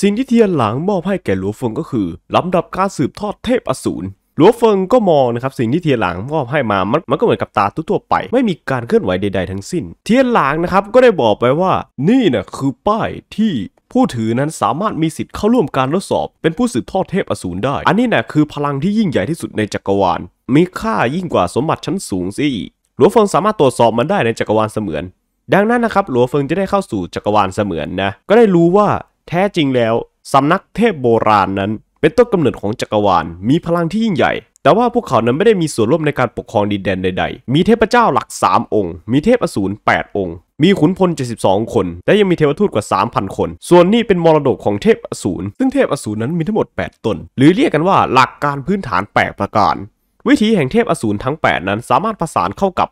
สิ่งที่เทียนหลังมอบให้แก่หลวงเฟิงก็คือลำดับการสืบทอดเทพอสูร หลวงเฟิงก็มองนะครับสิ่งที่เทียนหลังมอบให้มา มันมันก็เหมือนกับตาทั่วไป ไม่มีการเคลื่อนไหวใดๆ ทั้งสิ้น เทียนหลังนะครับก็ได้บอกไปว่า นี่นะคือป้ายที่ผู้ถือนั้นสามารถมีสิทธิ์เข้าร่วมการทดสอบเป็นผู้สืบทอดเทพอสูรได้ อันนี้นะคือพลังที่ยิ่งใหญ่ที่สุดในจักรวาล มีค่ายิ่งกว่าสมบัติชั้นสูงซิอีกหลวงเฟิงสามารถตรวจสอบมันได้ในจักรวาลเสมือน ดังนั้นนะครับหลวงเฟิงจะได้เข้าสู่จักรวาลเสมือนนะ ก็ได้รู้ว่าแท้จริงแล้วสำนักเทพโบราณนนั้น เป็นต้นกำเนิดของจักรวาล มีพลังที่ยิ่งใหญ่ แต่ว่าพวกเขานั้นไม่ได้มีส่วนร่วมในการปกครองดินแดนใดๆ มีเทพเจ้าหลัก 3 องค์ มีเทพอสูร8องค์ มีขุนพล 72 คน และยังมีเทวทูตกว่า 3,000 คน ส่วนนี้เป็นมรดกของเทพอสูรซึ่งเทพอสูรนั้นมีทั้งหมด 8 ตน หรือเรียกกันว่าหลักการพื้นฐาน8ประการวิธีแห่งเทพอสูรทั้ง 8 นั้นสามารถผสานเข้ากับ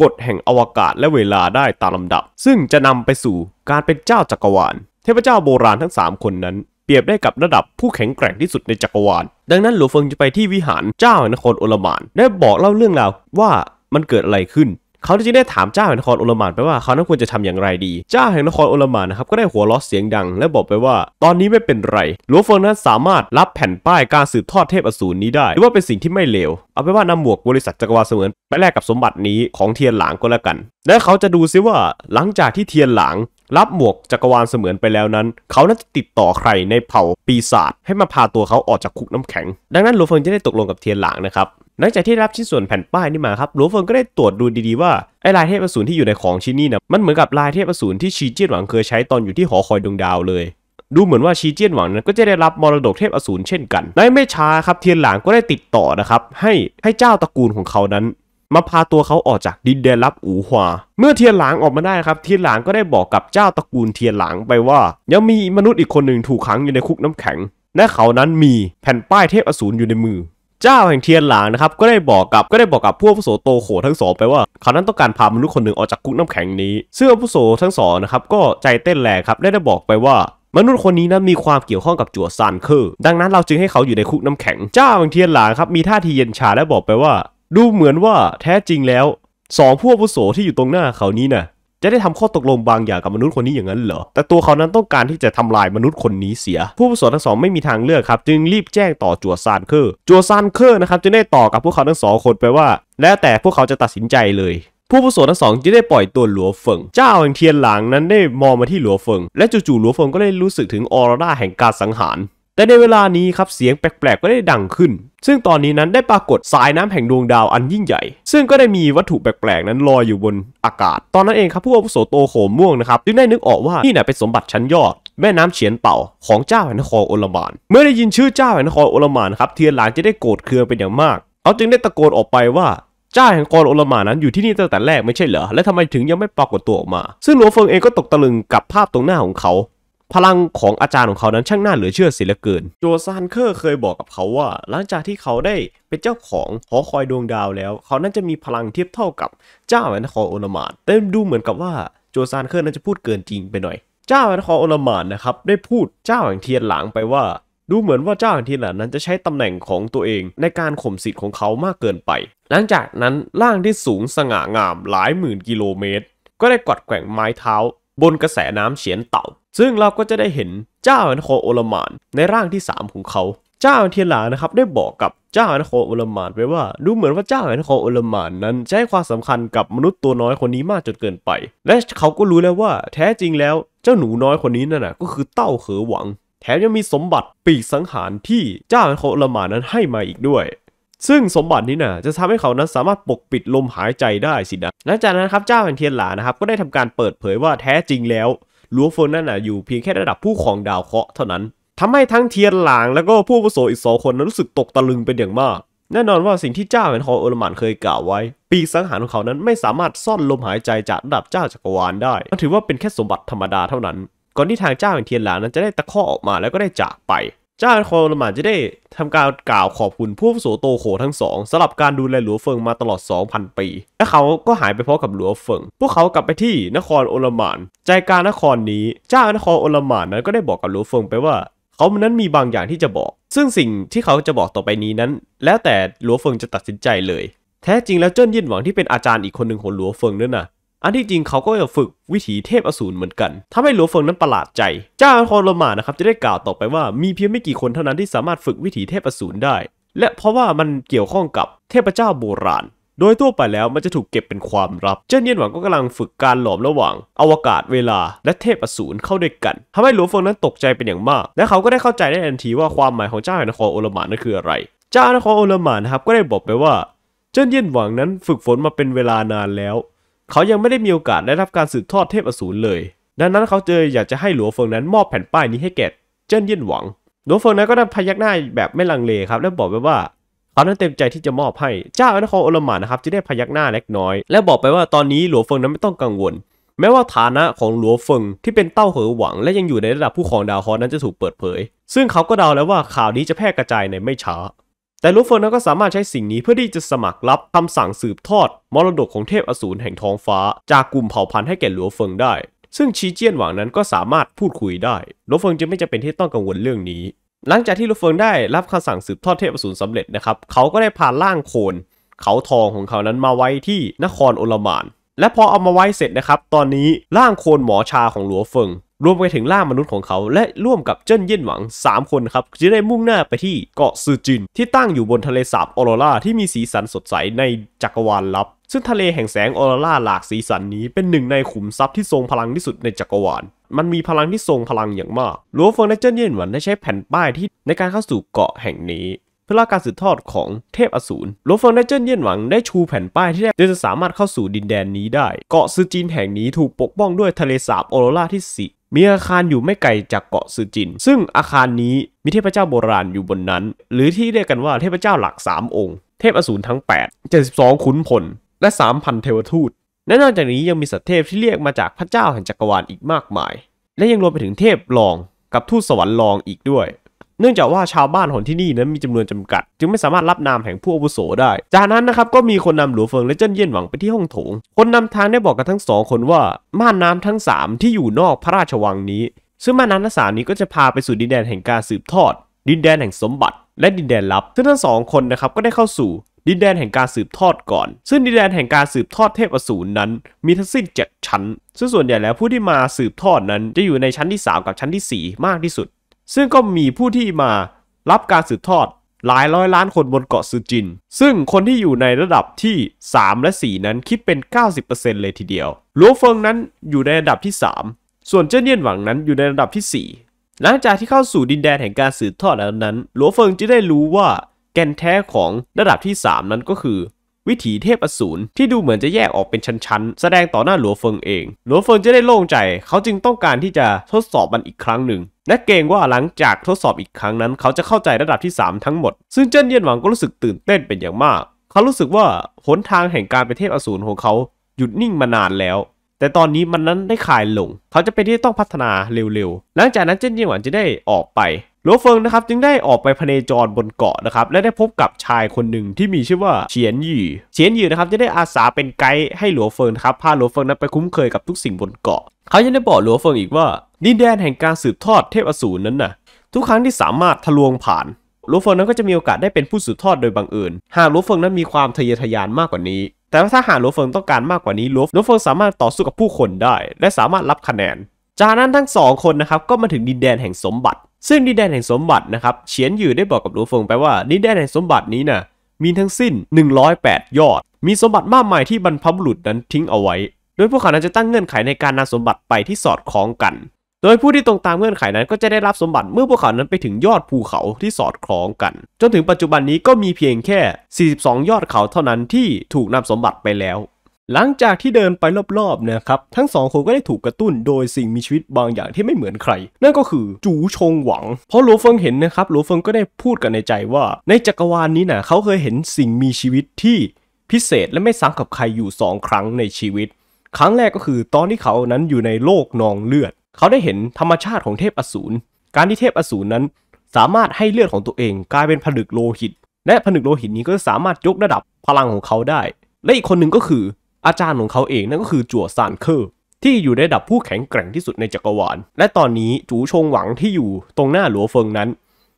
กฎแห่งอวกาศและเวลาได้ตามลำดับ ซึ่งจะนำไปสู่การเป็นเจ้าจักรวาลทพเจ้าโบราณทั้ง 3 คนนั้น เปรียบได้กับระดับผู้แข็งแกร่งที่สุดในจักรวาล ดังนั้นหลวงเฟิงจะไปที่วิหารเจ้าแห่งนครโอลมานได้บอกเล่าเรื่องราวว่ามันเกิดอะไรขึ้น เขาจึงได้ถามเจ้าแห่งนครโอลมานไปว่าเขานั้นควรจะทำอย่างไรดี เจ้าแห่งนครโอลมานนะครับก็ได้หัวล้อเสียงดัง และบอกไปว่าตอนนี้ไม่เป็นไรหลวงเฟิงนั้นสามารถรับแผ่นป้ายการสืบทอดเทพอสูรนี้ได้หรือว่าเป็นสิ่งที่ไม่เลวเอาไปว่านำหมวกบริษัทจักรวาลเสมือนไปแลกกับสมบัตินี้ของเทียนหลางก็แล้วกัน และเขาจะดูซิว่าหลังจากที่เทียนหลางรับหมวกจักรวาลเสมือนไปแล้วนั้น เขาน่าจะติดต่อใครในเผ่าปีศาจให้มาพาตัวเขาออกจากคุกน้ำแข็ง ดังนั้นหลูเฟิงจะได้ตกลงกับเทียนหลางนะครับ หลังจากที่รับชิ้นส่วนแผ่นป้ายนี่มาครับหลูเฟิงก็ได้ตรวจดูดีๆว่าไอ้ลายเทพอสูรที่อยู่ในของชิ้นนี้นะมันเหมือนกับลายเทพอสูรที่ชีเจียนหวังเคยใช้ตอนอยู่ที่หอคอยดวงดาวเลย ดูเหมือนว่าชีเจียนหวังนั้น ก็จะได้รับมรดกเทพอสูรเช่นกันในไม่ช้าครับเทียนหลางก็ได้ติดต่อนะครับให้ให้เจ้าตระกูลของเขานั้นมาพาตัวเขาออกจากดินแดนลับอูหวา เมื่อเทียนหลางออกมาได้ครับ เทียนหลางก็ได้บอกกับเจ้าตระกูลเทียนหลางไปว่า ยังมีมนุษย์อีกคนหนึ่งถูกขังอยู่ในคุกน้ำแข็ง และเขานั้นมีแผ่นป้ายเทพอสูรอยู่ในมือ เจ้าแห่งเทียนหลางนะครับก็ได้บอกกับก็ได้บอกกับ พวกผู้โสโตโขทั้งสอง ไปว่า เขานั้นต้องการพามนุษย์คนหนึ่งออกจากคุกน้ำแข็งนี้ ซึ่งผู้โสทั้งสองนะครับก็ใจเต้นแรงครับได้ได้บอกไปว่า มนุษย์คนนี้นะมีความเกี่ยวข้องกับจั่วซานเคอร์ดังนั้นเราจึงให้เขาอยู่ในคุกน้ำแข็ง เจ้าบางเทียนหลางครับ มีท่าทีเย็นชาและบอกไปว่าดูเหมือนว่าแท้จริงแล้วสองผู้อาวุโสที่อยู่ตรงหน้าเขานี้นะ่ะจะได้ทำข้อตกลงบางอย่างกับมนุษย์คนนี้อย่างนั้นเหรอแต่ตัวเขานั้นต้องการที่จะทำลายมนุษย์คนนี้เสีย ผู้วุโสทั้งสองไม่มีทางเลือกครับ จึงรีบแจ้งต่อจัวซานเคอร์จัวซานเคอร์นะครับจึงได้ต่อกับพวกเขาทั้งสอง คนไปว่า แล้วแต่พวกเขาจะตัดสินใจเลย ผู้ปรโสทั้งสองจึงได้ปล่อยตัวหลัวเฟิงเจ้าแห่งเทียนหลังนั้นได้มองมาที่หลัวเฟิงและจู่ๆหลัวเฟิงก็ได้รู้สึกถึงออร่าแห่งการสังหารแต่ในเวลานี้ครับเสียงแปลกๆก็ได้ดังขึ้น ซึ่งตอนนี้นั้นได้ปรากฏสายน้ำแห่งดวงดาวอันยิ่งใหญ่ ซึ่งก็ได้มีวัตถุแปลกๆนั้นลอยอยู่บนอากาศ ตอนนั้นเองครับผู้อาวุโสโตโขมม่วงนะครับ จึงได้นึกออกว่า นี่นะเป็นสมบัติชั้นยอดแม่น้ำเฉียนเป่าของเจ้าแห่งนครโอลมาน เมื่อได้ยินชื่อเจ้าแห่งนครโอลมานครับเทียนหลานจะได้โกรธเคืองเป็นอย่างมากเขาจึงได้ตะโกนออกไปว่าเจ้าแห่งกรโอลมานั้นอยู่ที่นี่ตั้งแต่แรกไม่ใช่เหรอและทำไมถึงยังไม่ปรากฏตัวออกมา ซึ่งหลวงเฟิงเองก็ตกตะลึงกับภาพตรงหน้าของเขาพลังของอาจารย์ของเขานั้นช่างน่าเหลือเชื่อเสียเหลือเกิน โจซานเคอร์เคยบอกกับเขาว่าหลังจากที่เขาได้เป็นเจ้าของหอคอยดวงดาวแล้ว เขานั้นจะมีพลังเทียบเท่ากับเจ้าแอนครโอลมานแต่ดูเหมือนกับว่าโจซานเคอร์นั้นจะพูดเกินจริงไปหน่อย เจ้าแอนครโอลมานนะครับได้พูดเจ้าแห่งเทียนหลังไปว่า ดูเหมือนว่าเจ้าแห่งเทียนหลังนั้นจะใช้ตำแหน่งของตัวเองในการข่มสิทธิ์ของเขามากเกินไป หลังจากนั้นร่างที่สูงสง่างามหลายหมื่นกิโลเมตร ก็ได้กวัดแกว่งไม้เท้า บนกระแสน้ำเฉียนเต่าซึ่งเราก็จะได้เห็นเจ้าอันโคโอลมาน ในร่างที่ 3 ของเขา เจ้าอันเทียนหลานะครับได้บอกกับเจ้าอันโคโอลมานไปว่าดูเหมือนว่าเจ้าอันโคโอลมานนั้นให้ความสำคัญกับมนุษย์ตัวน้อยคนนี้มากจนเกินไป และเขาก็รู้แล้วว่าแท้จริงแล้วเจ้าหนูน้อยคนนี้นั่นนะก็คือเต้าเขอหวัง แถมยังมีสมบัติปีกสังหารที่เจ้าอันโคโอลมานนั้นให้มาอีกด้วย ซึ่งสมบัตินี้น่ะจะทำให้เขานั้นสามารถปกปิดลมหายใจได้สินะหลังจากนั้นครับเจ้าแห่งเทียนหลานะครับก็ได้ทำการเปิดเผยว่าแท้จริงแล้วลัวเฟินนั่นอ่ะอยู่เพียงแค่ระดับผู้ของดาวเคราะห์เท่านั้น ทำให้ทั้งเทียนหลางแล้วก็ผู้ประโสอีกสองคนนั้นรู้สึกตกตะลึงเป็นอย่างมาก แน่นอนว่าสิ่งที่เจ้าแห่งฮอโอลมานเคยกล่าวไว้ ปีสังหารของเขานั้นไม่สามารถซ่อนลมหายใจจากระดับเจ้าจักรวาลได้มันถือว่าเป็นแค่สมบัติธรรมดาเท่านั้น ก่อนที่ทางเจ้าแห่งเทียนหลางนั้น จะได้ตะข้อออกมาแล้วก็ได้จากไปเจ้าคอลมานจะได้ทำการกล่าวขอบคุณผู้โสโตโขทั้งสองสำหรับการดูแลหลวเฟิงมาตลอด 2,000 ปี และเขาก็หายไปพร้อมกับหลวเฟิงพวกเขากลับไปที่นครโอลมาน ใจกลางนครนี้เจ้านครโอลมานนั้นก็ได้บอกกับหลวเฟิงไปว่า เขานั้นมีบางอย่างที่จะบอก ซึ่งสิ่งที่เขาจะบอกต่อไปนี้นั้นแล้วแต่หลวเฟิงจะตัดสินใจเลย แท้จริงแล้วเจิ้นยินหวังที่เป็นอาจารย์อีกคนหนึ่งของหลวเฟิงนั่นน่ะอันที่จริงเขาก็จะฝึกวิถีเทพอสูรเหมือนกัน ทำให้หลวงเฟิงนั้นประหลาดใจเจ้าคอรมานะครับจะได้กล่าวต่อไปว่ามีเพียงไม่กี่คนเท่านั้นที่สามารถฝึกวิถีเทพอสูรได้ และเพราะว่ามันเกี่ยวข้องกับเทพเจ้าโบราณ โดยทั่วไปแล้วมันจะถูกเก็บเป็นความลับเจ้าเนียนหวังก็กำลังฝึกการหลอมระหว่างอวกาศเวลาและเทพอสูรเข้าด้วยกัน ทำให้หลวงเฟิงนั้นตกใจเป็นอย่างมาก และเขาก็ได้เข้าใจได้ทันที ว่าความหมายของเจ้าแห่งนครโอลมานนั้นคืออะไรเจ้านครโอลมานนะครับก็ได้บอกไปว่าเจ้าเนียนหวังนั้นฝึกฝนมาเป็นเวลานานแล้วเขายังไม่ได้มีโอกาสได้รับการสืบทอดเทพอสูรเลย ดังนั้นเขาเจออยากจะให้หลัวเฟิงนั้นมอบแผ่นป้ายนี้ให้แก่เจิ้นเยี่ยนหวัง หลัวเฟิงนั้นก็ได้พยักหน้าแบบไม่ลังเลครับ และบอกไปว่าเขานั้นเต็มใจที่จะมอบให้เจ้าอนครโอลมานะครับจะได้พยักหน้าเล็กน้อย และบอกไปว่าตอนนี้หลัวเฟิงนั้นไม่ต้องกังวล แม้ว่าฐานะของหลัวเฟิงที่เป็นเต้าเหอหวังและยังอยู่ในระดับผู้ครองดาวฮอนั้นจะถูกเปิดเผย ซึ่งเขาก็เดาแล้วว่าข่าวนี้จะแพร่กระจายในไม่ช้าแต่ลูเฟอร์นั้นก็สามารถใช้สิ่งนี้เพื่อที่จะสมัครรับคำสั่งสืบทอด มรดกของเทพอสูรแห่งท้องฟ้า จากกลุ่มเผ่าพันธุ์ให้แก่ลัวเฟิงได้ ซึ่งชีเจียนหวังนั้นก็สามารถพูดคุยได้ลัวเฟิงจึงไม่จำเป็นที่ต้องกังวลเรื่องนี้ หลังจากที่ลัวเฟิงได้รับคำสั่งสืบทอดเทพอสูรสำเร็จนะครับ เขาก็ได้พาล่างโคน เขาทองของเขานั้นมาไว้ที่นครโอลมานและพอเอามาไว้เสร็จนะครับ ตอนนี้ร่างโคนหมอชาของหลัวเฟิง รวมไปถึงล่ามนุษย์ของเขา และร่วมกับเจิ้นเยี่ยนหวัง 3 คนครับจะได้มุ่งหน้าไปที่เกาะซือจิน ที่ตั้งอยู่บนทะเลสาบออโรราที่มีสีสันสดใสในจักรวาลลับ ซึ่งทะเลแห่งแสงออโรราหลากสีสันนี้เป็นหนึ่งในขุมทรัพย์ที่ทรงพลังที่สุดในจักรวาลมันมีพลังที่ทรงพลังอย่างมากลัวเฟิงและเจิ้นเยี่ยนหวังได้ใช้แผ่นป้ายที่ในการเข้าสู่เกาะแห่งนี้พื่อล่าการสืบทอดของเทพอสูรโลฟอนไดเจิ้นเยี่ยนหวังได้ชูแผ่นป้ายที่จะสามารถเข้าสู่ดินแดนนี้ได้ เกาะซือจินแห่งนี้ถูกปกป้องด้วยทะเลสาบโอโรราที่สิ มีอาคารอยู่ไม่ไกลจากเกาะซือจิน ซึ่งอาคารนี้มีเทพเจ้าโบราณอยู่บนนั้น หรือที่เรียกกันว่าเทพเจ้าหลัก 3 องค์ เทพอสูรทั้ง8 72ขุนพลและ3,000เทวทูตและนอกจากนี้ยังมีสัตว์เทพที่เรียกมาจากพระเจ้าแห่งจักรวาลอีกมากมาย และยังรวมไปถึงเทพลอง กับทูตสวรรค์ลองอีกด้วยเนื่องจากว่าชาวบ้านของที่นี่นั้นมีจำนวนจำกัดจึงไม่สามารถรับนามแห่งผู้อาวุโสได้ จากนั้นนะครับก็มีคนนำหลัวเฟิงและเจิ้นเยี่ยนหวังไปที่ห้องโถง คนนำทางได้บอกกับทั้งสองคนว่าม่านน้าทั้ง3 ที่อยู่นอกพระราชวังนี้ซึ่งม่านน้ำทั้งสามนี้ก็จะพาไปสู่ดินแดนแห่งการสืบทอด ดินแดนแห่งสมบัติ และดินแดนลับซึ่งทั้งสองคนนะครับก็ได้เข้าสู่ดินแดนแห่งการสืบทอดก่อน ซึ่งดินแดนแห่งการสืบทอดเทพอสูรนั้นมีทั้งสิ้นเจ็ดชั้นซึ่งส่วนใหญ่แล้วผู้ที่มาสืบทอดนั้นจะอยู่ในชั้นที่ 3 กับชั้นที่ 4 มากที่สุดซึ่งก็มีผู้ที่มารับการสืบทอดหลายร้อยล้านคนบนเกาะซูจิน ซึ่งคนที่อยู่ในระดับที่ 3 และ 4 นั้นคิดเป็น90%เลยทีเดียวหลัวเฟิงนั้นอยู่ในระดับที่ 3 ส่วนเจ้าเนียนหวังนั้นอยู่ในระดับที่ 4 หลังจากที่เข้าสู่ดินแดนแห่งการสืบทอดแล้วนั้น หลัวเฟิงจะได้รู้ว่าแกนแท้ของระดับที่ 3 นั้นก็คือวิถีเทพอสูรที่ดูเหมือนจะแยกออกเป็นชั้นๆ แสดงต่อหน้าหลัวเฟิงเอง หลัวเฟิงจะได้โล่งใจ เขาจึงต้องการที่จะทดสอบมันอีกครั้งหนึ่งและเกรงว่าหลังจากทดสอบอีกครั้งนั้นเขาจะเข้าใจระดับที่3ทั้งหมดซึ่งเจิ้นเยียนหวังก็รู้สึกตื่นเต้นเป็นอย่างมาก เขารู้สึกว่าหนทางแห่งการเป็นเทพอสูรของเขาหยุดนิ่งมานานแล้ว แต่ตอนนี้มันนั้นได้คลายลง เขาจะเป็นที่ต้องพัฒนาเร็วๆ หลังจากนั้นเจิ้นเยียนหวังจะได้ออกไปหลวเฟิงนะครับจึงได้ออกไปพเนจรบนเกาะนะครับและได้พบกับชายคนหนึ่งที่มีชื่อว่าเฉียนหยี่เฉียนหยี่นะครับจะได้อาสาเป็นไกด์ให้หลวเฟิงครับพาหลวเฟิงนั้นไปคุ้มเคยกับทุกสิ่งบนเกาะ เขายังได้บอกหลวเฟิงอีกว่าดินแดนแห่งการสืบทอดเทพอสูรนั้นนะ่ะทุกครั้งที่สามารถทะลวงผ่านหลวเฟิงนั้นก็จะมีโอกาสได้เป็นผู้สืบทอดโดยบังเอิญหากหลวเฟิงนั้นมีความทะเยอทะยานมากกว่านี้ แต่ถ้าหากหลวเฟิงต้องการมากกว่านี้หลวเฟิงสามารถต่อสู้กับผู้คนได้ และสามารถรับคะแนนจากนั้นทั้งสองคนนะครับก็มาถึงดินแดนแห่งสมบัติ ซึ่งดินแดนแห่งสมบัตินะครับเฉียนอยู่ได้บอกกับหลูเฟิงไปว่าดินแดนแห่งสมบัตินี้นะ่ะมีทั้งสิ้น 108 ยอด มีสมบัติมากมายที่บรรพบุรุษนั้นทิ้งเอาไว้ โดยพวกเขานั้นจะตั้งเงื่อนไขในการนำสมบัติไปที่สอดคล้องกัน โดยผู้ที่ตรงตามเงื่อนไขนั้นก็จะได้รับสมบัติ เมื่อพวกเขานั้นไปถึงยอดภูเขาที่สอดคล้องกัน จนถึงปัจจุบันนี้ก็มีเพียงแค่ 42 ยอดเขาเท่านั้นที่ถูกนำสมบัติไปแล้วหลังจากที่เดินไปรอบๆนะครับ ทั้งสองคนก็ได้ถูกกระตุ้น โดยสิ่งมีชีวิตบางอย่างที่ไม่เหมือนใคร นั่นก็คือจูชงหวัง เพราะหลวเฟิงเห็นนะครับ หลวเฟิงก็ได้พูดกันในใจว่า ในจักรวาลนนี้นะเขาเคยเห็นสิ่งมีชีวิตที่พิเศษและไม่ซ้ำกับใครอยู่2ครั้งในชีวิต ครั้งแรกก็คือตอนที่เขานั้นอยู่ในโลกนองเลือด เขาได้เห็นธรรมชาติของเทพอสูร การที่เทพอสูรนั้นสามารถให้เลือดของตัวเอง กลายเป็นผลึกโลหิต และผลึกโลหิตนี้ก็สามารถยกระดับพลังของเขาได้ และอีกคนหนึ่งก็คืออาจารย์ของเขาเองนั่นก็คือจั่วซานเคอร์ที่อยู่ในระดับผู้แข็งแกร่งที่สุดในจักรวาล และตอนนี้จูชงหวังที่อยู่ตรงหน้าหลัวเฟิงนั้น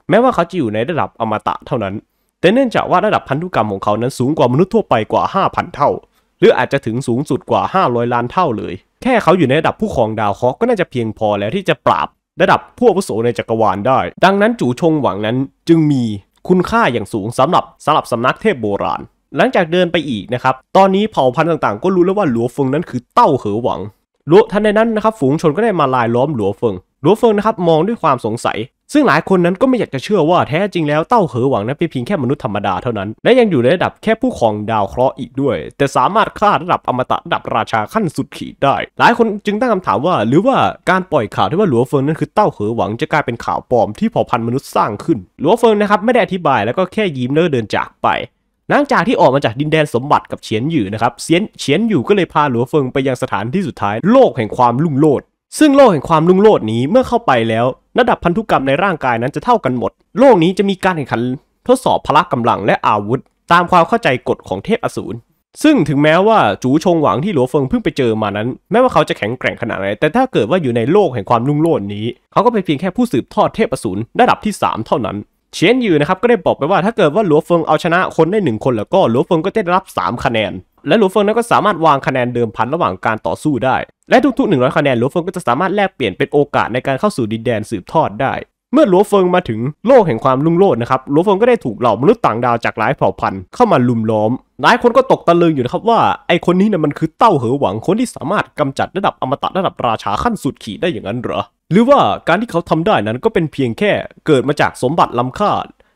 แม้ว่าเขาจะอยู่ในระดับอมตะเท่านั้น แต่เนื่องจากว่าระดับพันธุกรรมของเขานั้นสูงกว่ามนุษย์ทั่วไปกว่า5,000เท่า หรืออาจจะถึงสูงสุดกว่า 500 ล้านเท่าเลยแค่เขาอยู่ในระดับผู้ครองดาวเคราะห์ก็น่าจะเพียงพอแล้วที่จะปราบระดับผู้อาวุโสในจักรวาลได้ ดังนั้นจูชงหวังนั้นจึงมีคุณค่าอย่างสูงสำหรับสำหรับสำนักเทพโบราณหลังจากเดินไปอีกนะครับ ตอนนี้เผ่าพันธุ์ต่างๆก็รู้แล้วว่าหลัวเฟิงนั้นคือเต้าเหอหวัง หลัวทันใดนั้นนะครับฝูงชนก็ได้มาลายล้อมหลัวเฟิงหลัวเฟิงนะครับมองด้วยความสงสัย ซึ่งหลายคนนั้นก็ไม่อยากจะเชื่อว่าแท้จริงแล้วเต้าเหอหวังนั้นเป็นเพียงแค่มนุษย์ธรรมดาเท่านั้น และยังอยู่ในระดับแค่ผู้ครองดาวเคราะห์อีกด้วย แต่สามารถฆ่าระดับอมตะระดับราชาขั้นสุดขีดได้ หลายคนจึงตั้งคำถามว่าหรือว่าการปล่อยข่าวที่ว่าหลัวเฟิงนั้นคือเต้าเหอหวังจะกลายเป็นข่าวปลอมที่เผ่าพันธุ์มนุษย์สร้างขึ้น หลัวเฟิงนะครับไม่ได้อธิบายแล้วก็แค่ยิ้มแล้วเดินจากไปหลังจากที่ออกมาจากดินแดนสมบัติกับเฉียนอยู่นะครับเฉียนเฉียนอยู่ก็เลยพาหลัวเฟิงไปยังสถานที่สุดท้ายโลกแห่งความลุ่งโลด ซึ่งโลกแห่งความลุ่งโลดนี้เมื่อเข้าไปแล้วระดับพันธุกรรมในร่างกายนั้นจะเท่ากันหมด โลกนี้จะมีการแข่งขันทดสอบพละกำลังและอาวุธตามความเข้าใจกฎของเทพอสูร ซึ่งถึงแม้ว่าจูชงหวังที่หลัวเฟิงเพิ่งไปเจอมานั้น แม้ว่าเขาจะแข็งแกร่งขนาดไหนแต่ถ้าเกิดว่าอยู่ในโลกแห่งความลุ่งโลดนนี้ เขาก็เป็นเพียงแค่ผู้สืบทอดเทพอสูรระดับที่ 3 เท่านั้นเชียนยูนะครับก็ได้บอกไปว่าถ้าเกิดว่าหลัวเฟิงเอาชนะคนได้ 1 คนแล้วก็หลัวเฟิงก็จะได้รับ 3 คะแนน และหลัวเฟิงนั้นก็สามารถวางคะแนนเดิมพันระหว่างการต่อสู้ได้ และทุกๆ100 คะแนนหลัวเฟิงก็จะสามารถแลกเปลี่ยนเป็นโอกาสในการเข้าสู่ดินแดนสืบทอดได้เมื่อหลัวเฟิงมาถึงโลกแห่งความรุ่งโรจน์นะครับหลัวเฟิงก็ได้ถูกเหล่ามนุษย์ต่างดาวจากหลายเผ่าพันธุ์เข้ามาลุมล้อม หลายคนก็ตกตะลึงอยู่นะครับว่าไอคนนี้นะ่ยมันคือเต้าเหอหวังคนที่สามารถกำจัดระดับอมตะระดับราชาขั้นสุดขีดได้อย่างนั้นเหรอหรือว่าการที่เขาทำได้นั้นก็เป็นเพียงแค่เกิดมาจากสมบัติล้าค่า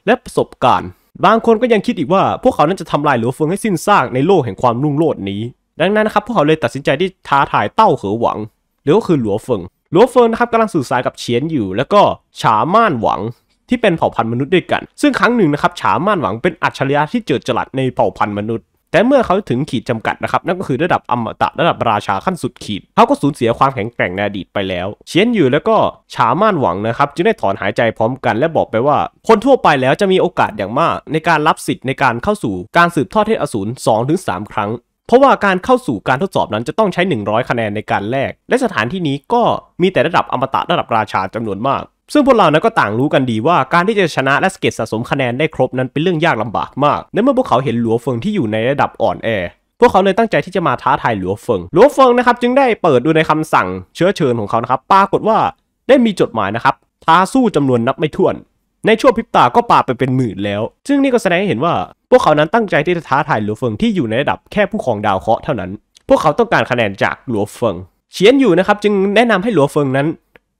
และประสบการณ์ บางคนก็ยังคิดอีกว่าพวกเขานั้นจะทำลายหลัวเฟิงให้สิ้นซากในโลกแห่งความรุ่งโรจน์นี้ ดังนั้นนะครับพวกเขาเลยตัดสินใจที่ท้าทายเต้าเหอหวังหรือก็คือหลัวเฟิงลัวเฟินนะครับกำลังสื่อสารกับเฉียนอยู่ แล้วก็ฉาม่านหวังที่เป็นเผ่าพันธุ์มนุษย์ด้วยกัน ซึ่งครั้งหนึ่งนะครับฉาม่านหวังเป็นอัจฉริยะที่เจิดจรัสในเผ่าพันธุ์มนุษย์ แต่เมื่อเขาถึงขีดจำกัดนะครับนั่นก็คือระดับอมตะระดับราชาขั้นสุดขีด เขาก็สูญเสียความแข็งแกร่งในอดีตไปแล้วเฉียนอยู่แล้วก็ฉาม่านหวังนะครับจึงได้ถอนหายใจพร้อมกันและบอกไปว่า คนทั่วไปแล้วจะมีโอกาสอย่างมากในการรับสิทธิ์ในการเข้าสู่การสืบทอดเทพอสูร2-3ครั้งเพราะว่าการเข้าสู่การทดสอบนั้นจะต้องใช้ 100 คะแนนในการแลกและสถานที่นี้ก็มีแต่ระดับอมตะระดับราชาจำนวนมาก ซึ่งพวกเรานั้นก็ต่างรู้กันดีว่าการที่จะชนะและสเก็ตสะสมคะแนนได้ครบนั้นเป็นเรื่องยากลำบากมากในเมื่อพวกเขาเห็นหลัวเฟิงที่อยู่ในระดับอ่อนแอ พวกเขาเลยตั้งใจที่จะมาท้าทายหลัวเฟิงหลัวเฟิงนะครับจึงได้เปิดดูในคำสั่งเชื้อเชิญของเขานะครับปรากฏว่า ได้มีจดหมายนะครับท้าสู้จำนวนนับไม่ถ้วน ในช่วงพริบตาก็ปาไปเป็นหมื่นแล้ว ซึ่งนี่ก็แสดงให้เห็นว่าพวกเขานั้นตั้งใจที่จะท้าทายหลัวเฟิงที่อยู่ในระดับแค่ผู้ครองดาวเคราะห์เท่านั้น พวกเขาต้องการคะแนนจากหลัวเฟิงเฉียนอยู่นะครับจึงแนะนำให้หลัวเฟิงนั้น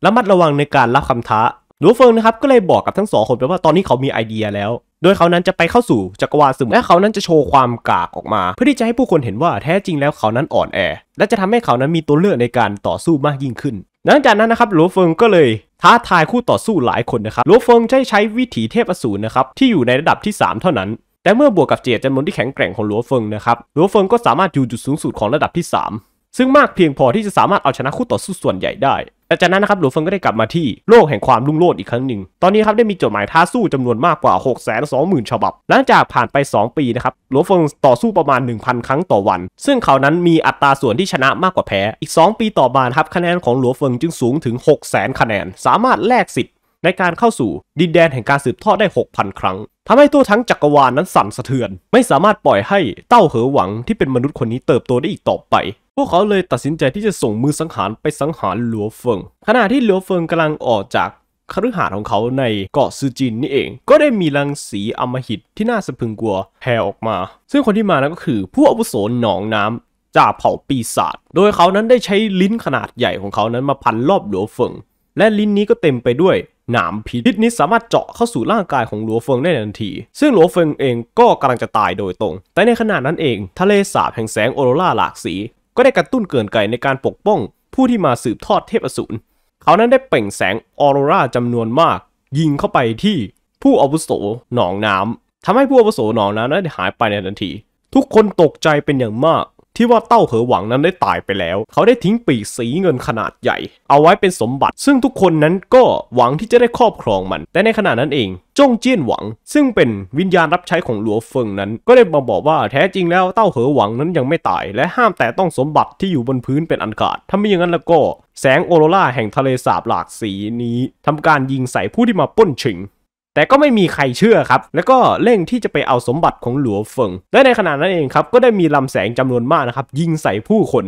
ระมัดระวังในการรับคำท้า หลัวเฟิงนะครับก็เลยบอกกับทั้งสองคนไปว่าตอนนี้เขามีไอเดียแล้ว โดยเขานั้นจะไปเข้าสู่จักรวาลซึมและเขานั้นจะโชว์ความกากออกมา เพื่อที่จะให้ผู้คนเห็นว่าแท้จริงแล้วเขานั้นอ่อนแอ และจะทำให้เขานั้นมีตัวเลือกในการต่อสู้มากยิ่งขึ้น หลังจากนั้นนะครับหลัวเฟิงก็เลยท้าทายคู่ต่อสู้หลายคนนะครับ หลัวเฟิงใช้ใช้วิถีเทพอสูรนะครับที่อยู่ในระดับที่ 3 เท่านั้นแต่เมื่อบวกกับเจตจำนวนที่แข็งแกร่งของหลัวเฟิงนะครับ หลัวเฟิงก็สามารถอยู่จุดสูงสุดของระดับที่ 3 ซึ่งมากเพียงพอที่จะสามารถเอาชนะคู่ต่อสู้ส่วนใหญ่ได้ แต่จากนั้นนะครับหลัวเฟิงก็ได้กลับมาที่ โลกแห่งความรุ่งโรจน์อีกครั้งหนึ่ง ตอนนี้ครับได้มีจดหมายท้าสู้จำนวนมากกว่า 6 2 0 0 0 0ฉบับ หลังจากผ่านไป 2 ปีนะครับหลัวเฟิงต่อสู้ประมาณ 1,000 ครั้งต่อวัน ซึ่งเขานั้นมีอัตราส่วนที่ชนะมากกว่าแพ้อีก 2 ปีต่อมาครับคะแนนของหลัวเฟิงจึงสูงถึง6 0 0 0 0 0 คะแนน สามารถแลกสิทธิในการเข้าสู่ดินแดนแห่งการสืบทอดได้ 6,000 ครั้ง ทำให้ตัวทั้งจักรวาลนนั้นสั่นสะเทือน ไม่สามารถปล่อยให้เต้าเหอหวังที่เป็นมนุษย์คนนี้เติบโตได้อีกต่อไป พวกเขาเลยตัดสินใจที่จะส่งมือสังหารไปสังหารหลัวเฟิงขณะที่หลัวเฟิงกำลังออกจากคฤหาสน์ของเขาในเกาะซูจินนี่เอง ก็ได้มีรังสีอมหิตที่น่าสะพึงกลัวแผ่ออกมา ซึ่งคนที่มานั้นก็คือผู้อาวุโสหนองน้ำ จากเผ่าปีศาจ โดยเขานั้นได้ใช้ลิ้นขนาดใหญ่ของเขานั้นมาพันรอบหลัวเฟิง และลิ้นนี้ก็เต็มไปด้วยหนามพิษพิษนี้สามารถเจาะเข้าสู่ร่างกายของหลัวเฟิงได้ทันที ซึ่งหลัวเฟิงเองก็กำลังจะตายโดยตรง แต่ในขณะนั้นเองทะเลสาบ แห่งแสง ออโรราหลากสี ก็ได้กระตุ้นเกินไกในการปกป้องผู้ที่มาสืบทอดเทพอสูรเขานั้นได้เปล่งแสงออโรราจำนวนมาก ยิงเข้าไปที่ผู้อาวุโสหนองน้ำทำให้ผู้อาวุโสหนองน้ำนั้นหายไปในทันที ทุกคนตกใจเป็นอย่างมากที่ว่าเต้าเหอหวังนั้นได้ตายไปแล้ว เขาได้ทิ้งปีกสีเงินขนาดใหญ่ เอาไว้เป็นสมบัติ ซึ่งทุกคนนั้นก็หวังที่จะได้ครอบครองมัน แต่ในขณะนั้นเอง จงเจี้ยนหวัง ซึ่งเป็นวิญญาณรับใช้ของหลัวเฟิงนั้น ก็ได้มาบอกว่าแท้จริงแล้วเต้าเหอหวังนั้นยังไม่ตาย และห้ามแต่ต้องสมบัติที่อยู่บนพื้นเป็นอันขาด ถ้าไม่อย่างนั้นแล้วก็แสงโอโรราแห่งทะเลสาบหลากสีนี้ทำการยิงใส่ผู้ที่มาป้นชิงแต่ก็ไม่มีใครเชื่อครับแล้วก็เร่งที่จะไปเอาสมบัติของหลัวเฟิง และในขณะนั้นเองครับ ก็ได้มีลำแสงจำนวนมากนะครับ ยิงใส่ผู้คน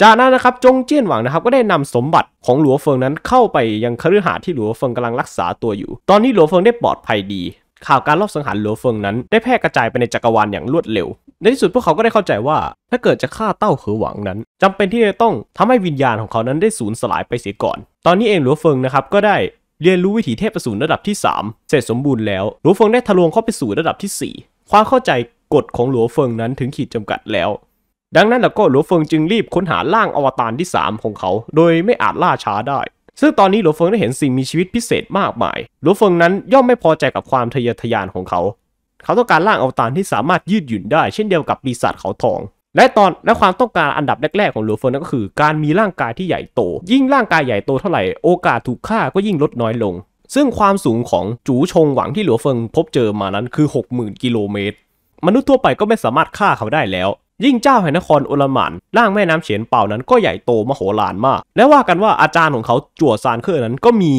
จากนั้นนะครับจงเจี้ยนหวังนะครับก็ได้นำสมบัติของหลัวเฟิงนั้นเข้าไปยังคฤหาสน์ที่หลัวเฟิงกำลังรักษาตัวอยู่ ตอนนี้หลัวเฟิงได้ปลอดภัยดี ข่าวการลอบสังหารหลัวเฟิงนั้นได้แพร่กระจายไปในจักรวาลอย่างรวดเร็ว ในที่สุดพวกเขาก็ได้เข้าใจว่า ถ้าเกิดจะฆ่าเต้าเขอหวังนั้น จำเป็นที่จะต้องทำให้วิญญาณของเขานั้นได้สูญสลายไปเสียก่อน ตอนนี้เองหลัวเฟิงนะครับก็ได้เรียนรู้วิถีเทพะสู์ระดับที่ 3 เสร็จสมบูรณ์แล้วหลวงเฟิงได้ทะลวงเข้าไปสู่ระดับที่ 4 ความเข้าใจกฎของหลวงเฟิงนั้นถึงขีดจำกัดแล้ว ดังนั้นแล้วก็หลวงเฟิงจึงรีบค้นหาร่างอวตารที่ 3 ของเขาโดยไม่อาจล่าช้าได้ ซึ่งตอนนี้หลวงเฟิงได้เห็นสิ่งมีชีวิตพิเศษมากมายหลวงเฟิงนั้นย่อมไม่พอใจกับความทะเยอทะยานของเขา เขาต้องการร่างอวตารที่สามารถยืดหยุ่นได้เช่นเดียวกับปีศาจเขาทองและตอนและความต้องการอันดับแรกๆของหลูเฟินนั่นก็คือ การมีร่างกายที่ใหญ่โต ยิ่งร่างกายใหญ่โตเท่าไหร่ โอกาสถูกฆ่าก็ยิ่งลดน้อยลง ซึ่งความสูงของจูชงหวังที่หลัวเฟิงพบเจอมานั้นคือ60,000กิโลเมตรมนุษย์ทั่วไปก็ไม่สามารถฆ่าเขาได้แล้ว ยิ่งเจ้าแห่งนครโอลหมานร่างแม่น้ำเฉียนเป่านั้นก็ใหญ่โตมโหฬารมากและว่ากันว่าอาจารย์ของเขาจั่วซานเคอร์นั้นก็มี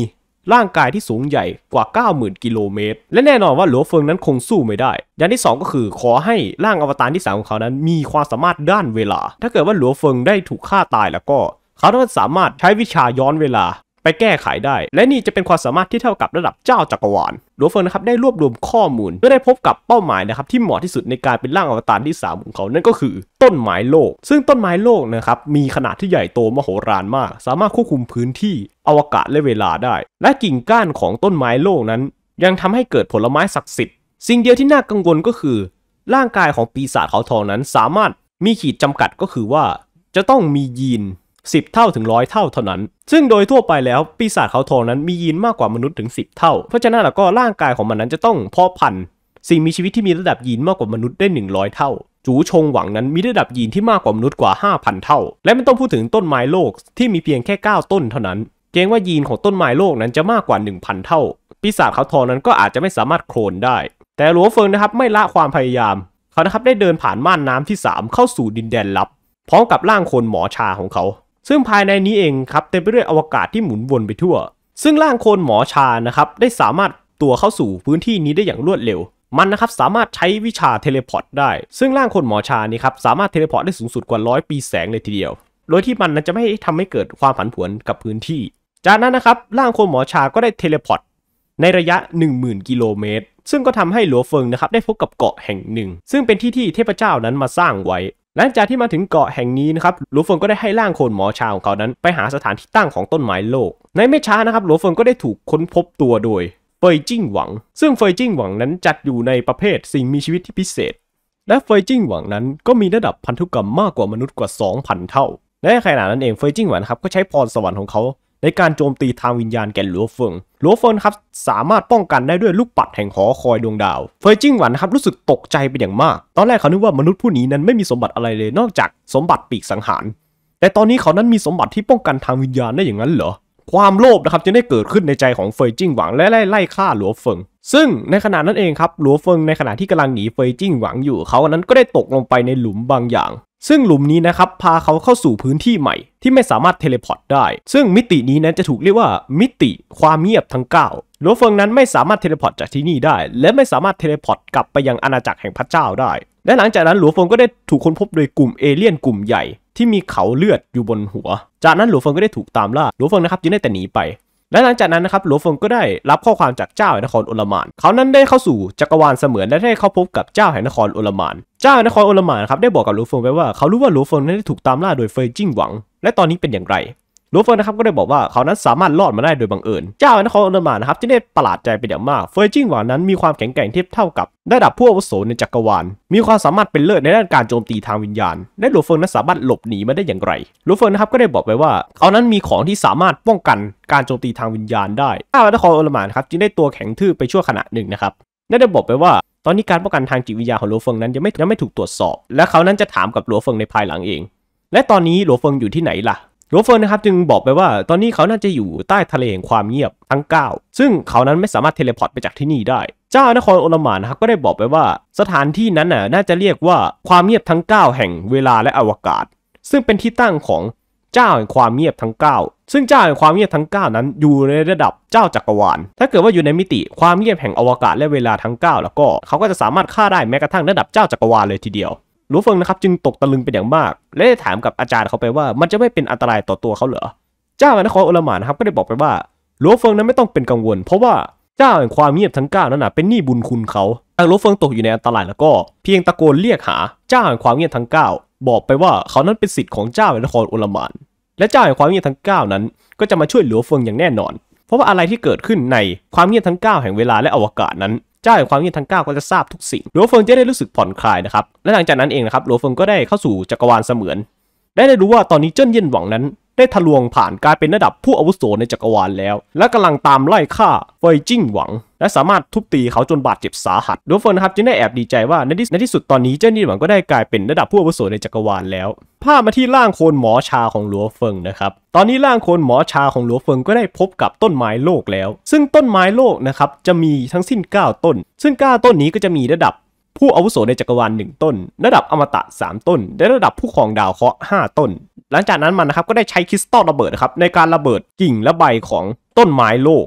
ร่างกายที่สูงใหญ่กว่า 90,000 กิโลเมตร และแน่นอนว่าหลัวเฟิงนั้นคงสู้ไม่ได้ อย่างที่ 2 ก็คือขอให้ร่างอวตารที่ 3 ของเขานั้นมีความสามารถด้านเวลา ถ้าเกิดว่าหลัวเฟิงได้ถูกฆ่าตายแล้วก็ เขาต้องสามารถใช้วิชาย้อนเวลาไปแก้ไขได้ และนี่จะเป็นความสามารถที่เท่ากับระดับเจ้าจักรวาลดัวเฟิร์นนะครับได้รวบรวมข้อมูลเพื่อได้พบกับเป้าหมายนะครับที่เหมาะที่สุดในการเป็นร่างอวตารที่ 3 ของเขา นั่นก็คือ ต้นไม้โลก ซึ่งต้นไม้โลกนะครับมีขนาดที่ใหญ่โตมโหฬารมาก สามารถควบคุมพื้นที่ อวกาศและเวลาได้ และกิ่งก้านของต้นไม้โลกนั้น ยังทำให้เกิดผลไม้ศักดิ์สิทธิ์ สิ่งเดียวที่น่ากังวลก็คือ ร่างกายของปีศาจเขาทองนั้นสามารถมีขีดจำกัดก็คือว่า จะต้องมียีน10 เท่าถึงร้อยเท่าเท่านั้น ซึ่งโดยทั่วไปแล้ว ปีศาจเขาทองนั้นมียีนมากกว่ามนุษย์ถึง 10 เท่า เพราะฉะนั้นแล้วก็ร่างกายของมันนั้นจะต้องเพาะพันธุ์สิ่งมีชีวิตที่มีระดับยีน มากกว่ามนุษย์ได้ 100 เท่า จูชงหวังนั้นมีระดับยีนที่มากกว่ามนุษย์กว่า5,000 เท่า และไม่ต้องพูดถึงต้นไม้โลกที่มีเพียงแค่ 9 ต้นเท่านั้นเกรงว่ายีนของต้นไม้โลกนั้นจะมากกว่า1,000เท่า ปีศาจเขาทองนั้นก็อาจจะไม่สามารถโคลนได้ แต่หลวงเฟิงนะครับไม่ละความพยายาม เขานะครับได้เดินผ่านม่านน้ำที่ 3 เข้าสู่ดินแดนลับพร้อมกับร่างคนหมอชาของเขาซึ่งภายในนี้เองครับเต็มไปด้วยอวกาศที่หมุนวนไปทั่ว ซึ่งร่างโคนหมอชานะครับได้สามารถตัวเข้าสู่พื้นที่นี้ได้อย่างรวดเร็ว มันนะครับสามารถใช้วิชาเทเลพอร์ตได้ ซึ่งร่างคนหมอชานี่ครับสามารถเทเลพอร์ตได้สูงสุดกว่าร้อยปีแสงเลยทีเดียว โดยที่มันนั้นจะไม่ทำให้เกิดความผันผวนกับพื้นที่ จากนั้นนะครับร่างคนหมอชาก็ได้เทเลพอร์ตในระยะ 10,000 กิโลเมตร ซึ่งก็ทำให้หลัวเฟิงนะครับได้พบกับเกาะแห่งหนึ่ง ซึ่งเป็นที่ที่เทพเจ้านั้นมาสร้างไว้หลังจากที่มาถึงเกาะแห่งนี้นะครับหลวงิงก็ได้ให้ร่างโคนหมอชาวของเขานั้นไปหาสถานที่ตั้งของต้นไม้โลก ในไม่ช้านะครับหลวงิงก็ได้ถูกค้นพบตัวโดย เฟยจิ้งหวัง ซึ่งเฟยจิ้งหวังนั้นจัดอยู่ในประเภทสิ่งมีชีวิตที่พิเศษ และเฟยจิ้งหวังนั้นก็มีระดับพันธุกรรมมากกว่ามนุษย์กว่า2,000เท่า และขณะนั้นเอง เฟยจิ้งหวังครับก็ใช้พรสวรรค์ของเขาในการโจมตีทางวิญญาณแก่หลัวเฟิงหลัวเฟิงครับสามารถป้องกันได้ด้วยลูกปัดแห่งหอคอยดวงดาว เฟยจิ้งหวันนะครับรู้สึกตกใจเป็นอย่างมาก ตอนแรกเขานึกว่ามนุษย์ผู้นี้นั้นไม่มีสมบัติอะไรเลยนอกจากสมบัติปีกสังหาร แต่ตอนนี้เขานั้นมีสมบัติที่ป้องกันทางวิญญาณได้อย่างนั้นเหรอ ความโลภนะครับจะได้เกิดขึ้นในใจของเฟยจิ้งหวัง และไล่ไล่ฆ่าหลัวเฟิง ซึ่งในขณะนั้นเองครับหลัวเฟิงในขณะที่กำลังหนีเฟยจิ้งหวังอยู่เขานั้นก็ได้ตกลงไปในหลุมบางอย่างซึ่งหลุมนี้นะครับพาเขาเข้าสู่พื้นที่ใหม่ ที่ไม่สามารถเทเลพอร์ตได้ซึ่งมิตินี้นั้นจะถูกเรียกว่ามิติความเงียบทั้ง9หลวเฟิงนั้นไม่สามารถเทเลพอร์ตจากที่นี่ได้ และไม่สามารถเทเลพอร์ตกลับไปยังอาณาจักรแห่งพระเจ้าได้ และหลังจากนั้นหลวงเฟิงก็ได้ถูกค้นพบโดยกลุ่มเอเลี่ยนกลุ่มใหญ่ที่มีเขาเลือดอยู่บนหัว จากนั้นหลวงเฟิงก็ได้ถูกตามล่าหลวงเฟิงนะครับจึงได้แต่หนีไปและหลังจากนั้นนะครับหลวงฟงก็ได้รับข้อความจากเจ้าแห่งนครโอลมาน เขานั้นได้เข้าสู่จักรวาลเสมือนและได้เข้าพบกับเจ้าแห่งนครโอลมาน เจ้าแห่งนครโอลมานครับได้บอกกับหลวงฟงไปว่า เขารู้ว่าหลวงฟงนั้นได้ถูกตามล่าโดยเฟยจิ้งหวัง และตอนนี้เป็นอย่างไรโรเฟอร์นะครับก็ได้บอกว่าเขานั้นสามารถรอดมาได้โดยบังเอิญเจ้าอนครอเนมานะครับจึงได้ประหลาดใจเป็นอย่างมากเฟยจิ้งหวานนั้นมีความแข็งแกร่งเทียบเท่ากับระดับผู้อาวุโสในจักรวาลมีความสามารถเป็นเลิศในด้านการโจมตีทางวิญญาณและโรเฟอร์นั้นสามารถหลบหนีมาได้อย่างไรโรเฟอร์นะครับก็ได้บอกไปว่า เขานั้นมีของที่สามารถป้องกันการโจมตีทางวิญญาณได้เจ้าอนครอเนมานะครับจึงได้ตัวแข็งทื่อไปชั่วขณะหนึ่งนะครับและได้บอกไปว่า ตอนนี้การป้องกันทางจิตวิญญาของลวเฟิงนั้นยังไม่ยังไม่ถูกตรวจสอบ และเขานั้นจะถามกับลวเฟิงในภายหลังเอง และตอนนี้ลวเฟิงอยู่ที่ไหนล่ะโรเฟอร์นะครับจึงบอกไปว่าตอนนี้เขาน่าจะอยู่ใต้ทะเลแห่งความเงียบทั้ง 9 ซึ่งเขานั้นไม่สามารถเทเลพอร์ตไปจากที่นี่ได้ เจ้านครโอลมานนะครับก็ได้บอกไปว่า สถานที่นั้นน่ะน่าจะเรียกว่าความเงียบทั้ง 9 แห่งเวลาและอวกาศ ซึ่งเป็นที่ตั้งของเจ้าแห่งความเงียบทั้ง9ซึ่งเจ้าแห่งความเงียบทั้ง 9 นั้นอยู่ในระดับเจ้าจักรวาลถ้าเกิดว่าอยู่ในมิติความเงียบแห่งอวกาศและเวลาทั้ง 9 แล้วก็เขาก็จะสามารถฆ่าได้แม้กระทั่งระดับเจ้าจักรวาลเลยทีเดียวลวเฟิงนะครับจึงตกตะลึงเป็นอย่างมาก และได้ถามกับอาจารย์เขาไปว่ามันจะไม่เป็นอันตรายต่อตัวเขาเหรอเจ้าแห่งนครอุลมานะครับก็ได้บอกไปว่าลวเฟิงนั้นไม่ต้องเป็นกังวล เพราะว่าเจ้าแห่งความเงียบทั้งเก้านั้นนะเป็นหนี้บุญคุณเขาหากลวเฟิงตกอยู่ในอันตรายแล้วก็เพียงตะโกนเรียกหา เจ้าแห่งความเงียบทั้งเก้าบอกไปว่าเขานั้นเป็นสิทธิ์ของเจ้าแห่งนครอุลมานและเจ้าแห่งความเงียบทั้งเก้านั้น ก็จะมาช่วยลวเฟิงอย่างแน่นอน เพราะว่าอะไรที่เกิดขึ้นในความเงียบทั้งเก้าแห่งเวลาและอวกาศนั้นจ้าแห่งความยงียทั้งเก็จะทราบทุกสิ่ง หลวงเฟิงจะได้รู้สึกผ่อนคลายนะครับ และหลังจากนั้นเองนะครับหลวงเฟิงก็ได้เข้าสู่จักรวาลเสมือน ได้ได้รู้ว่าตอนนี้เจิ้นเย่นหวังนั้นได้ทะลวงผ่านกลายเป็นระดับผู้อาวุโสในจักรวาลแล้ว และกำลังตามไล่ฆ่าเฟยจิ้งหวัง และสามารถทุบตีเขาจนบาดเจ็บสาหัสดูเฟินครับจึงได้แอบดีใจว่าในที่ในที่สุดตอนนี้เจ้านี่หวังก็ได้กลายเป็นระดับผู้อาวุโสในจักรวาลแล้วภาพมาที่ร่างโคนหมอชาของหลัวเฟิงนะครับตอนนี้ร่างโคนหมอชาของหลัวเฟิงก็ได้พบกับต้นไม้โลกแล้ว ซึ่งต้นไม้โลกนะครับจะมีทั้งสิ้น 9 ต้น ซึ่ง 9 ต้นนี้ก็จะมีระดับผู้อาวุโสในจักรวาล1 ต้น ระดับอมตะ 3 ต้นและระดับผู้ครองดาวเคราะห์5ต้นหลังจากนั้นมันนะครับก็ได้ใช้คริสตัลระเบิดครับในการระเบิดกิ่งและใบของต้นไม้โลก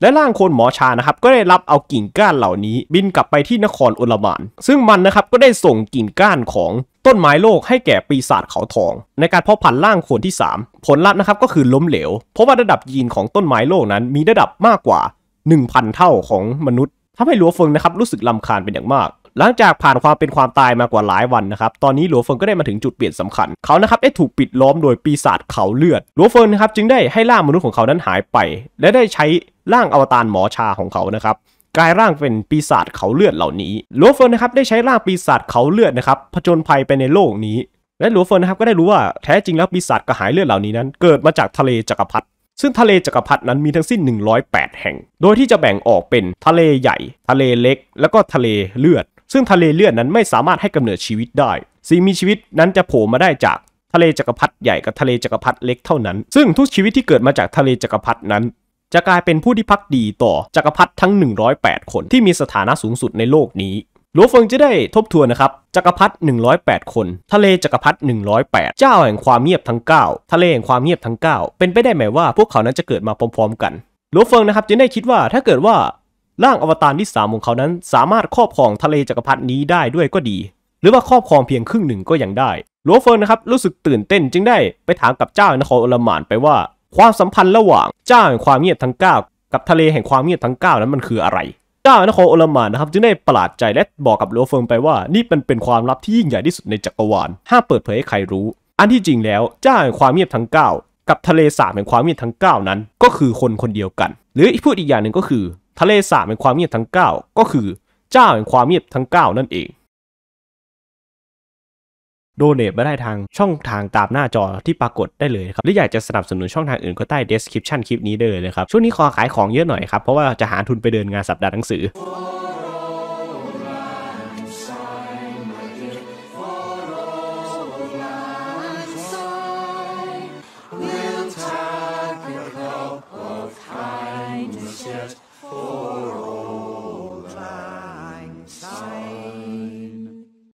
และร่างคนหมอชานะครับก็ได้รับเอากิ่งก้านเหล่านี้บินกลับไปที่นครอุลมาน ซึ่งมันนะครับก็ได้ส่งกิ่งก้านของต้นไม้โลกให้แก่ปีศาจเขาทอง ในการเพาะพันธุ์ร่างคนที่ 3 ผลลัพธ์นะครับก็คือล้มเหลว เพราะว่าระดับยีนของต้นไม้โลกนั้นมีระดับมากกว่า 1,000 เท่าของมนุษย์ทำให้หลัวเฟิงนะครับรู้สึกลำคาญเป็นอย่างมากหลังจากผ่านความเป็นความตายมากว่าหลายวันนะครับ ตอนนี้หลัวเฟิงก็ได้มาถึงจุดเปลี่ยนสำคัญ เขานะครับได้ถูกปิดล้อมโดยปีศาจเขาเลือดหลัวเฟิงนะครับจึงได้ให้ร่างมนุษย์ของเขานั้นหายไป และได้ใช้ร่างอวตารหมอชาของเขานะครับ กลายร่างเป็นปีศาจเขาเลือดเหล่านี้หลัวเฟิงนะครับได้ใช้ร่างปีศาจเขาเลือดนะครับผจญภัยไปในโลกนี้ และหลัวเฟิงนะครับก็ได้รู้ว่าแท้จริงแล้วปีศาจกระหายเลือดเหล่านี้นั้น เกิดมาจากทะเลจักรพรรดิซึ่งทะเลจักรพรรดินั้นมีทั้งสิ้น 108 แห่ง โดยที่จะแบ่งออกเป็นทะเลใหญ่ ทะเลเล็กแล้วก็ทะเลเลือดซึ่งทะเลเลือดนั้นไม่สามารถให้กำเนิดชีวิตได้ สิ่งมีชีวิตนั้นจะโผล่มาได้จาก ทะเลจักรพรรดิใหญ่กับทะเลจักรพรรดิเล็กเท่านั้น ซึ่งทุกชีวิตที่เกิดมาจากทะเลจักรพรรดินั้น จะกลายเป็นผู้ที่พักดีต่อจักรพรรดิทั้ง 108 คนที่มีสถานะสูงสุดในโลกนี้หลวงเฟิงจะได้ทบทวนนะครับจักรพรรดิ108 คน ทะเลจักรพรรดิ108 เจ้าแห่งความเงียบทั้ง9ทะเลแห่งความเงียบทั้ง9เป็นไปได้ไหมว่าพวกเขานั้นจะเกิดมาพร้อมๆ กันหลวงเฟิงนะครับจะได้คิดว่าถ้าเกิดว่าร่างอวตารที่สามของเขานั้น สามารถครอบครองทะเลจักรพรรดินี้ได้ด้วยก็ดี หรือว่าครอบครองเพียงครึ่งหนึ่งก็ยังได้ ลัวเฟิร์นนะครับรู้สึกตื่นเต้น จึงได้ไปถามกับเจ้านครอลมานไปว่า ความสัมพันธ์ระหว่างเจ้าแห่งความเงียบทั้ง9กกับทะเลแห่งความเงียบทั้ง9นั้นมันคืออะไร เจ้านครอลมานนะครับจึงได้ประหลาดใจและบอกกับลัวเฟิร์นไปว่า นี่มันเป็นความลับที่ยิ่งใหญ่ที่สุดในจักรวาลห้ามเปิดเผยให้ใครรู้ อันที่จริงแล้วเจ้าแห่งความเงียบทั้ง 9 กับทะเลสาบแห่งความเงียบทั้ง9 นั้นก็คือคนคนเดียวกัน หรือพูดอีกอย่างหนึ่งก็คือทะเลสาบแห่งความเงียบทั้ง 9 ก็คือเจ้าแห่งความเงียบทั้ง 9 นั่นเอง โดเนทมาได้ทางช่องทางตามหน้าจอที่ปรากฏได้เลยครับ หรืออยากจะสนับสนุนช่องทางอื่นก็ใต้ description คลิปนี้ได้เลยครับ ช่วงนี้ขอขายของเยอะหน่อยครับ เพราะว่าจะหาทุนไปเดินงานสัปดาห์หนังสือ